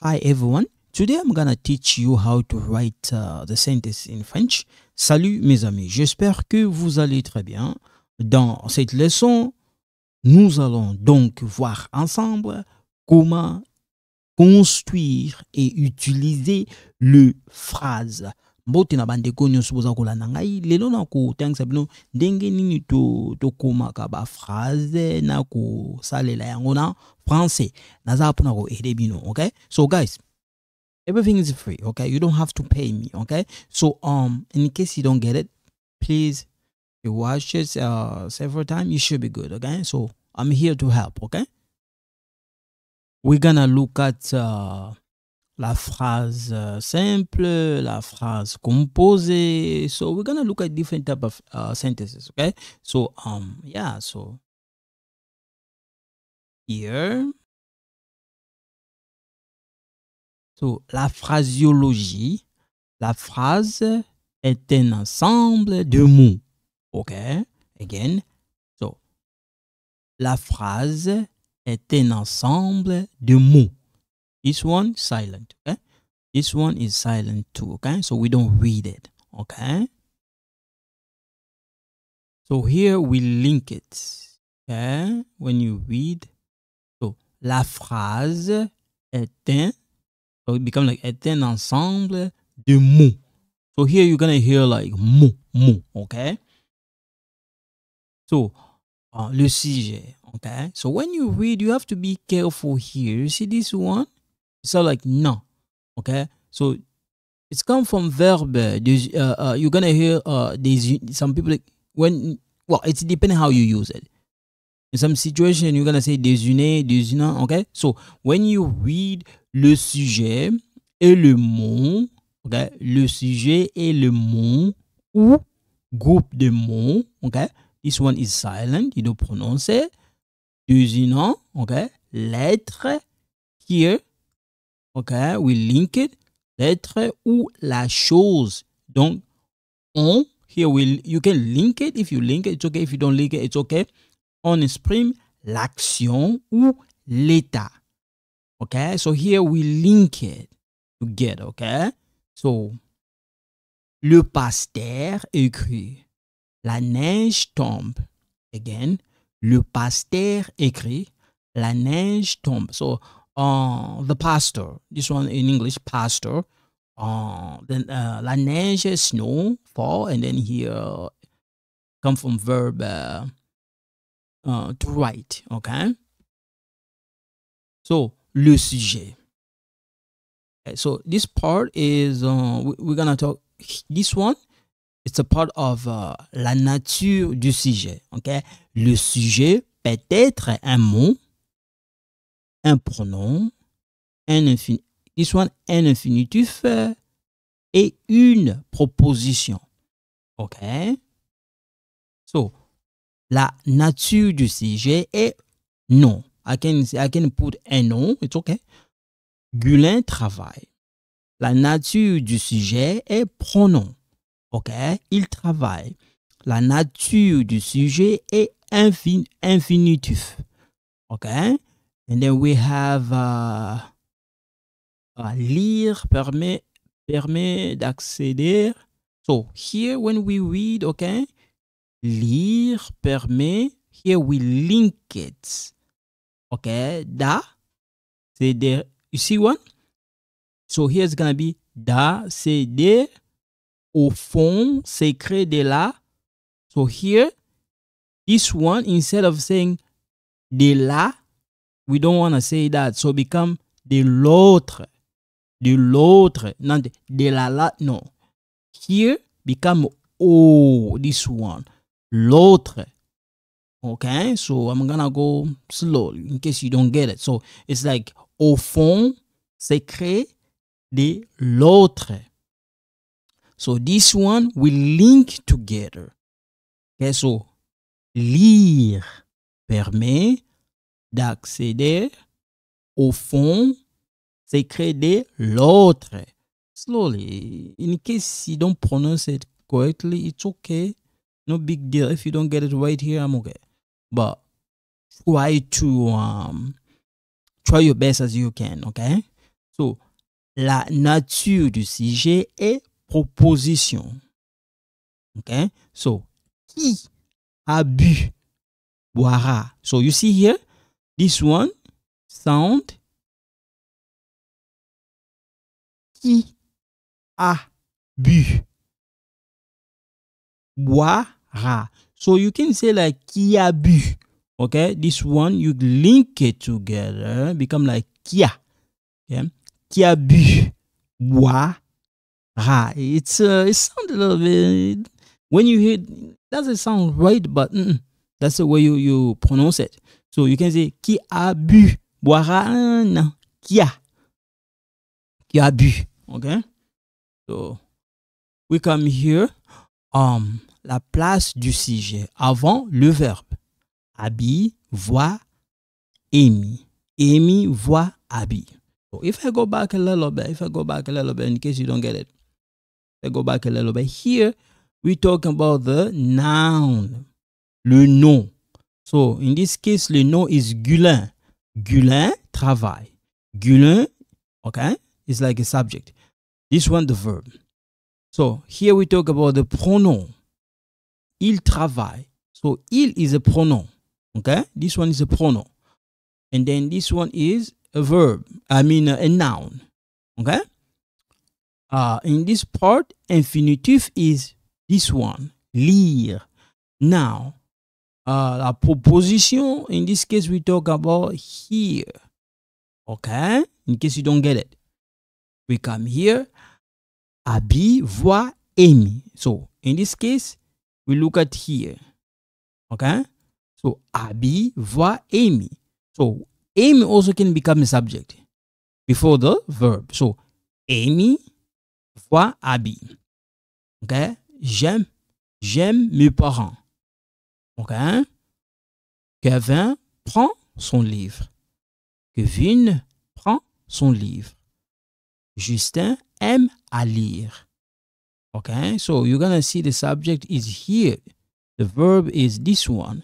Hi everyone, today I'm gonna teach you how to write uh, the sentence in French. Salut mes amis, j'espère que vous allez très bien. Dans cette leçon, nous allons donc voir ensemble comment construire et utiliser le phrase mbote na bandeko nyonso boza kolanda ngai lelo na kotangisa bino ndenge nini tokomaka to baphrase na kosalela yango na français naza mpona koede bino okay so guys everything is free okay you don't have to pay me okay so um in case you don't get it please you watch it uh, several times you should be good okay so i'm here to help okay we're gonna look at uh, la phrase euh, simple, la phrase composée. So we're gonna look at different type of uh, sentences. Okay. So um yeah. So here. So la phraseologie, la phrase est un ensemble de mots. Okay? Again. So la phrase est un ensemble de mots. This one silent, okay? This one is silent too, okay? So we don't read it, okay? So here we link it, okay? When you read, so la phrase est un, so it becomes like est un ensemble de mots. So here you're gonna hear like mot, mot, okay? So uh, le sujet, okay? So when you read, you have to be careful here. You see this one? So like no, okay. So it's come from verb. Uh, uh, uh, you're gonna hear uh, these some people when well, it's depending how you use it. In some situation, you're gonna say des désunant, okay. So when you read le sujet et le mot, okay, le sujet et le mot ou groupe de mots, okay. This one is silent. You don't pronounce it. Désunant, okay. Lettre, here, Okay, we link it, lettre ou la chose. Donc, on, here we, you can link it. If you link it, it's okay. If you don't link it, it's okay. On exprime l'action ou l'état. Okay, so here we link it together, okay? So, le pasteur écrit, la neige tombe. Again, le pasteur écrit, la neige tombe. So, Uh, the pastor. This one in English, pastor. Uh, then uh, la neige, snow, fall, and then here uh, come from verb uh, uh, to write. Okay. So le sujet. Okay, so this part is uh, we're gonna talk. This one, it's a part of uh, la nature du sujet. Okay. Le sujet peut être un mot un pronom, un soit un infinitif euh, et une proposition. OK? So, la nature du sujet est non. I can, put un nom, it's OK. Gulin travaille. La nature du sujet est pronom. OK? Il travaille. La nature du sujet est infinitif. OK? And then we have uh, uh, lire permet, permet d'accéder. So here when we read, okay, lire permet, here we link it. Okay, da, c'est there. You see one? So here's gonna be da, c'est des, au fond, secret de la. So here, this one, instead of saying de la, We don't want to say that. So become de l'autre. De l'autre. Non, de, la la. No. Here become oh, this one. L'autre. Okay, so I'm gonna go slow in case you don't get it. So it's like au fond, c'est créé de l'autre. So this one we link together. Okay, so lire permet d'accéder au fond secret de l'autre. Slowly, in case you don't pronounce it correctly, it's okay. No big deal if you don't get it right here. I'm okay, but try to um, try your best as you can. Okay, so la nature du sujet est proposition. Okay, so qui a bu boira. So you see here, This one, sound. Qui a bu? Boira. So you can say like qui a bu. Okay, this one you link it together, become like a, Okay, qui a bu? Boira. It's uh, it sounds a little bit when you hear doesn't sound right, but mm, that's the way you you pronounce it. So you can say qui a bu, boiran, qui a, qui a bu. Okay. So we come here. Um, la place du sujet avant le verbe. Abi, voit, Amy. emi voit abi. So if I go back a little bit, if I go back a little bit, in case you don't get it, if I go back a little bit, here we talk about the noun, le nom. So in this case, le no is Gulin. Gulin, travail. Gulin, okay, is like a subject. This one, the verb. So here we talk about the pronoun. Il travaille. So il is a pronoun. Okay, this one is a pronoun. And then this one is a verb. I mean a noun. Okay. Uh, in this part, infinitive is this one, lire. Now, uh, a proposition. In this case, we talk about here. Okay? In case you don't get it. We come here. Abby, voit Amy. So, in this case, we look at here. Okay? So, Abby voit Amy. So, Amy also can become a subject before the verb. So, Amy voit Abby. Okay? J'aime, j'aime mes parents. Okay, Gavin prend son livre. Kevin prend son livre. Justin aime à lire. Okay, so you're gonna see the subject is here. The verb is this one.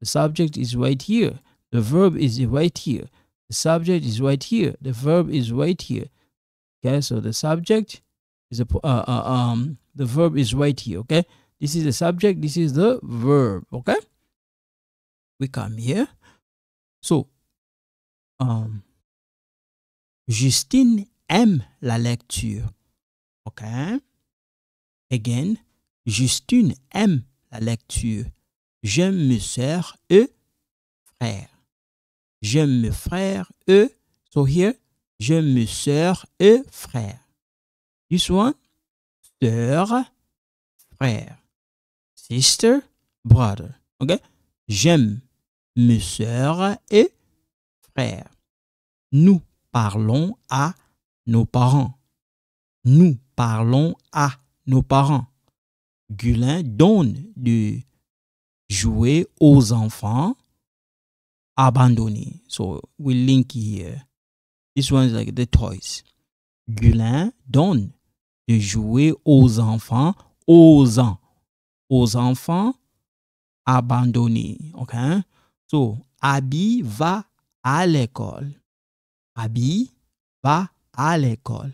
The subject is right here. The verb is right here. The subject is right here. The verb is right here. Okay, so the subject is a uh, uh, um the verb is right here. Okay, This is the subject. This is the verb. Okay. We come here. So, um, Justine aime la lecture. Okay. Again, Justine aime la lecture. J'aime mes sœurs et frères. J'aime mes frères et so here j'aime mes sœurs et frères. This one, sœurs, frère sister, brother. OK? J'aime mes soeurs et frères. Nous parlons à nos parents. Nous parlons à nos parents. Gulin donne de jouer aux enfants abandonnés. So we link here. This one is like the toys. Gulin donne de jouer aux enfants enfants aux enfants abandonnés. OK? So, Abby va à l'école. Abby va à l'école.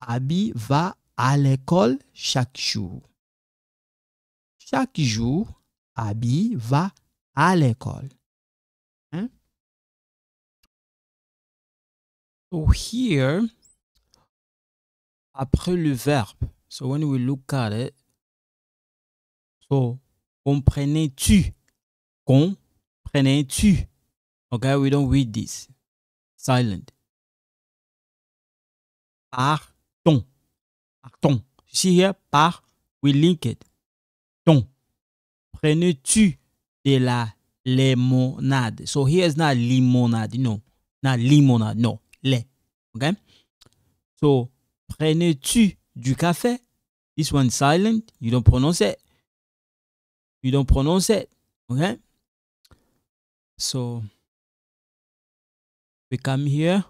Abby va à l'école chaque jour. Chaque jour, Abby va à l'école. Hein? So here, après le verbe, so when we look at it, So, comprenais-tu? Comprenais-tu? Okay, we don't read this. Silent. Partons. Partons. See here, par, we link it. Ton. Prenais-tu de la limonade? So here is not limonade, no. Not limonade, no. Le. Okay? So, prenez tu du café? This one silent, you don't pronounce it. You don't pronounce it. Okay? So we come here.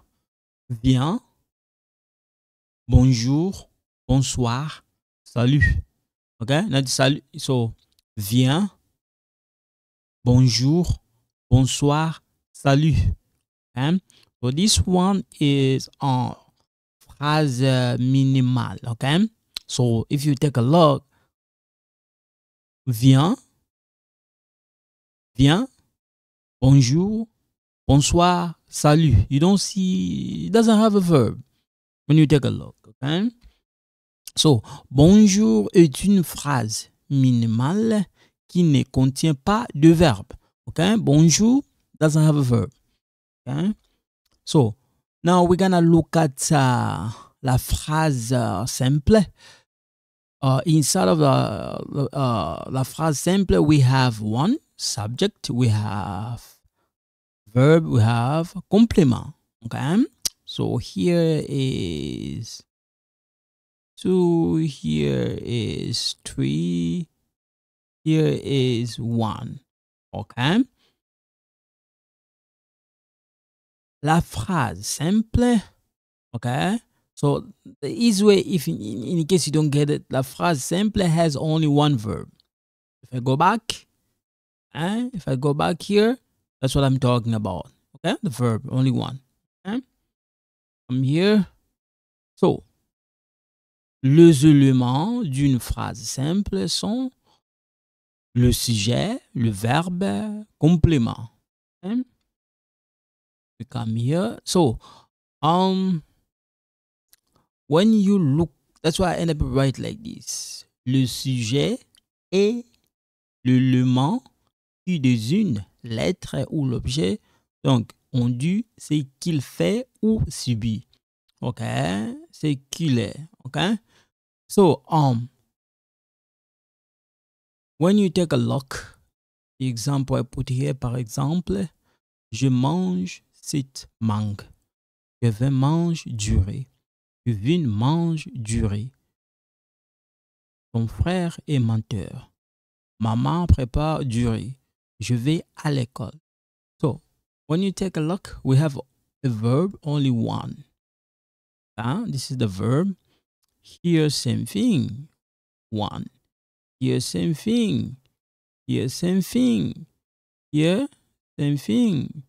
bien, Bonjour. Bonsoir. Salut. Okay? Not salut. So bien, Bonjour. Bonsoir. Salut. Okay? Hein? So this one is on phrase minimal. Okay? So if you take a look, viens, viens, bonjour, bonsoir, salut. You don't see, it doesn't have a verb when you take a look, okay? So, bonjour est une phrase minimale qui ne contient pas de verbe, okay? Bonjour doesn't have a verb, okay? So, now we're gonna look at uh, la phrase uh, simple. uh, inside of the, uh, phrase simple, we have one subject, we have verb, we have complement. Okay. So here is two, here is three, here is one. Okay. La phrase simple. Okay. So the easy way, if in, case you don't get it, la phrase simple has only one verb. If I go back, eh, if I go back here, that's what I'm talking about. Okay, the verb, only one. I'm eh? here. So, les éléments d'une phrase simple sont le sujet, le verbe, complément. We eh? Come here. So, um, When you look, that's why I end up write like this. Le sujet est l'élément qui désigne l'être ou l'objet. Donc, on dit ce qu'il fait ou subit. OK? Ce qu'il est. OK? So, um, when you take a look, the example I put here, par exemple, je mange cette mangue. Je vais manger durée. Vune mange du riz. Ton frère est menteur. Maman prépare du riz. Je vais à l'école. So, when you take a look, we have a verb, only one. ah this is the verb. Here, same thing. One. Here, same thing. Here, same thing. Here, same thing.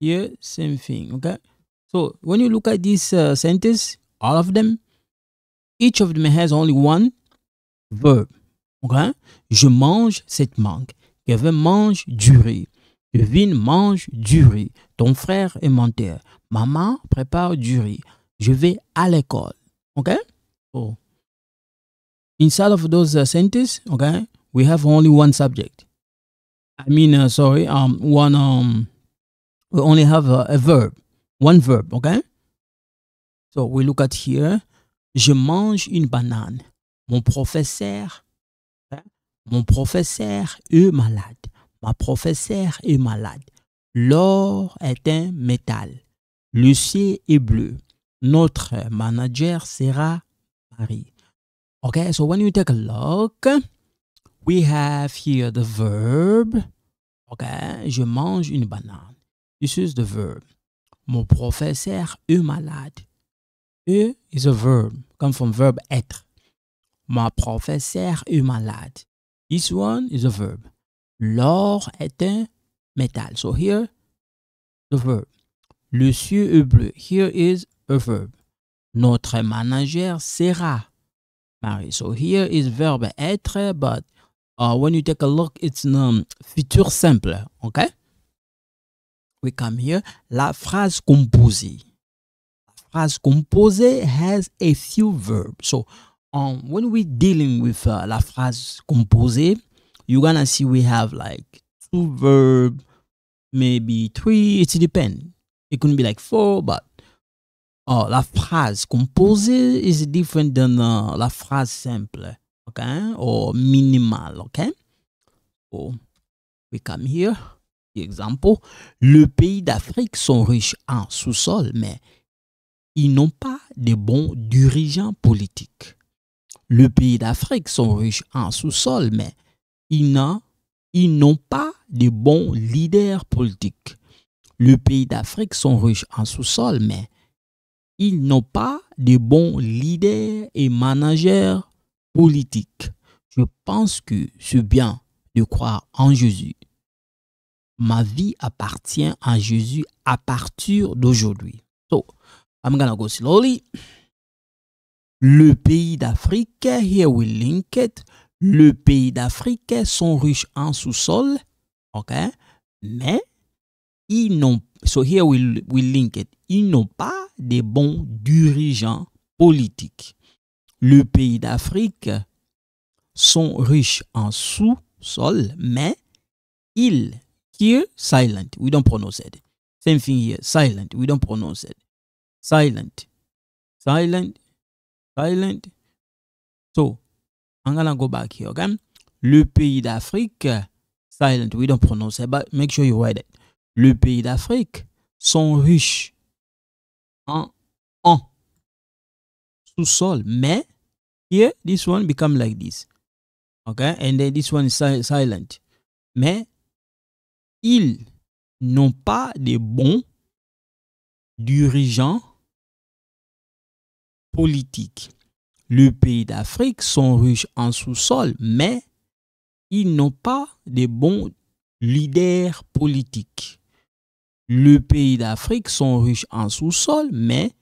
Here, same thing. Okay? So, when you look at this uh, sentence, all of them. Each of them has only one verb. Okay? Je mange cette mangue. Kevin mange du riz. Kevin mange du riz. Ton frère est menteur. Maman prépare du riz. Je vais à l'école. Okay? So, inside of those uh, sentences, okay, we have only one subject. I mean, uh, sorry, um, one, um, we only have uh, a verb, one verb, okay? So we look at here. Je mange une banane. Mon professeur, hein, mon professeur est malade. Ma professeur est malade. L'or est un métal. Le est bleu. Notre manager sera Marie. Okay, so when you take a look, we have here the verb. Okay, je mange une banane. This is the verb. Mon professeur est malade is a verb, comes from verb être. Ma professeur est malade. This one is a verb. L'or est un métal. So here, the verb. Le ciel est bleu. Here is a verb. Notre manager sera Marie. So here is verb être, but uh, when you take a look, it's um, futur simple. Okay? We come here. La phrase composée phrase composée has a few verbs. So um, when we're dealing with uh, la phrase composée, you're gonna see we have like two verb, maybe three. It depends. It could be like four, but uh, la phrase composée is different than uh, la phrase simple, okay, or minimal, okay. So we come here. The example. Le pays d'Afrique sont riches en sous-sol, mais ils n'ont pas de bons dirigeants politiques. Le pays d'Afrique sont riches en sous-sol, mais ils n'ont pas de bons leaders politiques. Le pays d'Afrique sont riches en sous-sol, mais ils n'ont pas de bons leaders et managers politiques. Je pense que c'est bien de croire en Jésus. Ma vie appartient à Jésus à partir d'aujourd'hui. I'm gonna go slowly. Le pays d'Afrique, here we link it. Le pays d'Afrique sont riches en sous-sol, ok? Mais ils n'ont, so here we, we link it. Ils n'ont pas de bons dirigeants politiques. Le pays d'Afrique sont riches en sous-sol, mais ils, here, silent, we don't pronounce it. Same thing here, silent, we don't pronounce it silent silent silent so i'm gonna go back here okay le pays d'afrique silent we don't pronounce it but make sure you write it le pays d'afrique sont riches en sous-sol mais here this one become like this okay and then this one is silent mais ils n'ont pas de bons dirigeants politique. Le pays d'Afrique sont riches en sous-sol, mais ils n'ont pas de bons leaders politiques. Le pays d'Afrique sont riches en sous-sol, mais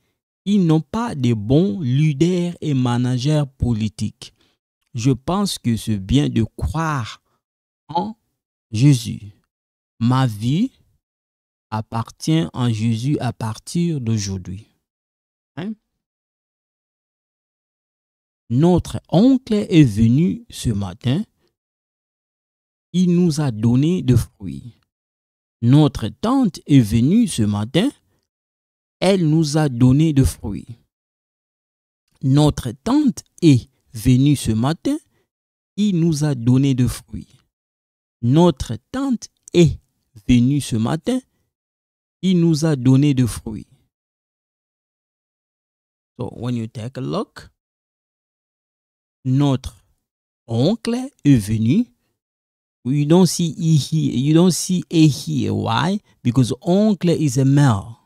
ils n'ont pas de bons leaders et managers politiques. Je pense que c'est bien de croire en Jésus. Ma vie appartient en Jésus à partir d'aujourd'hui. Notre oncle est venu ce matin. Il nous a donné de fruits. Notre tante est venue ce matin. Elle nous a donné de fruits. Notre tante est venue ce matin. Il nous a donné de fruits. Notre tante est venue ce matin. Il nous a donné de fruits. So when you take a look, notre oncle est venu. You don't see i » you don't see a here. Why? Because oncle is a male.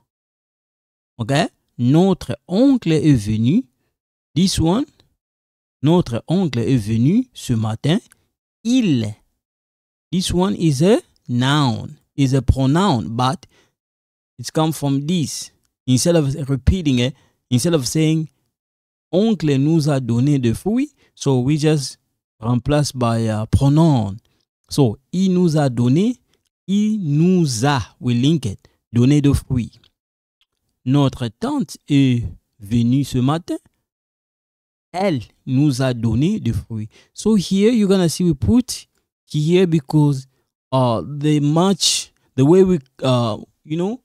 Okay? Notre oncle est venu. This one. Notre oncle est venu ce matin. Il. This one is a noun, is a pronoun, but it's come from this. Instead of repeating it, instead of saying oncle nous a donné des fruits, So we just remplace by a uh, pronoun. So il nous a donné, il nous a, we link it, donné de fruits. Notre tante est venue ce matin. Elle nous a donné de fruits. So here you're gonna see we put here because uh, they match the way we, uh, you know,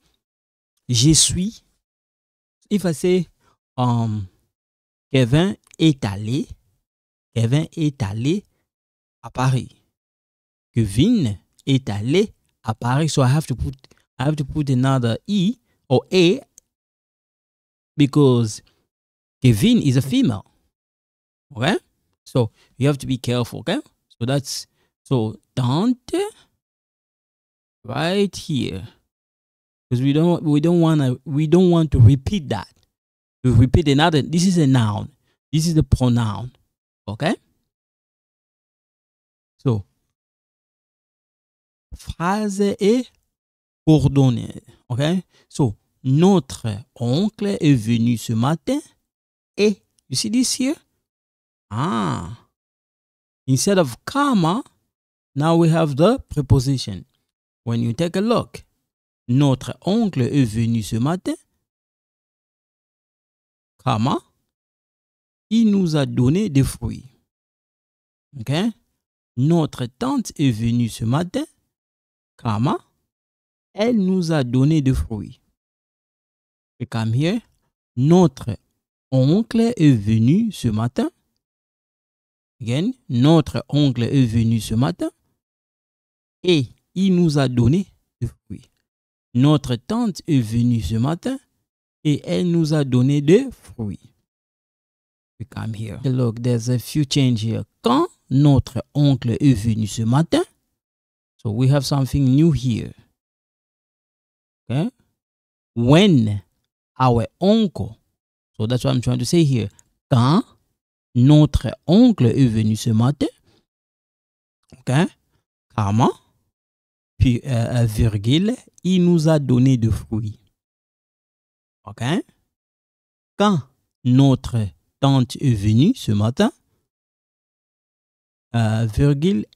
je suis. If I say, um, Kevin est allé, Kevin est allé à Paris. Kevin est allé à Paris. So I have to put I have to put another E or A because Kevin is a female. Okay? So you have to be careful, okay? So that's so don't right here. Because we don't we don't wanna we don't want to repeat that. To repeat another this is a noun. This is the pronoun. OK. So, phrase est coordonnée. OK? So, notre oncle est venu ce matin et, you see this here? Ah. Instead of comma, now we have the preposition. When you take a look, notre oncle est venu ce matin, comma, il nous a donné des fruits. Notre tante est venue ce matin, Kama. Elle nous a donné des fruits. Et comme hier, notre oncle est venu ce matin. notre oncle est venu ce matin et il nous a donné des fruits. Notre tante est venue ce matin et elle nous a donné des fruits. We come here. Look, there's a few change here. Quand notre oncle est venu ce matin. So we have something new here. Okay? When our uncle. So that's what I'm trying to say here. Quand notre oncle est venu ce matin. Okay? Comment? Puis, euh, euh, virgule, il nous a donné de fruits. OK? Quand notre tante est venue ce matin, euh, virgule,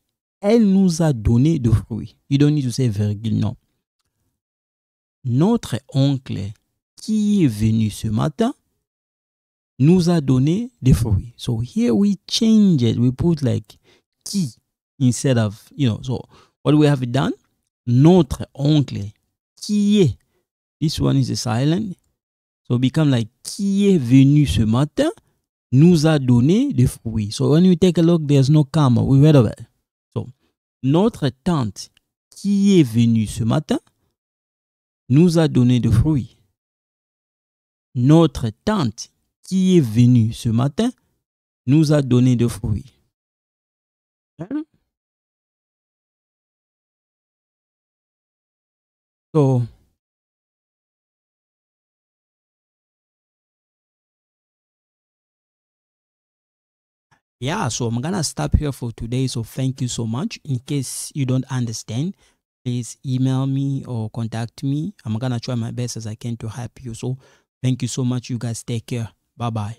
elle nous a donné des fruits. Il donne tous ces virgules, non. Notre oncle qui est venu ce matin nous a donné des fruits. So here we change it. We put like qui instead of, you know, so what we have done? Notre oncle qui est. This one is a silent. So become like qui est venu ce matin nous a donné des fruits. So when you take a look, there's no karma. We read over. So, notre tante qui est venue ce matin nous a donné des fruits. Notre tante qui est venue ce matin nous a donné des fruits. Hein? So, yeah so i'm gonna stop here for today so thank you so much in case you don't understand please email me or contact me i'm gonna try my best as i can to help you so thank you so much you guys take care bye bye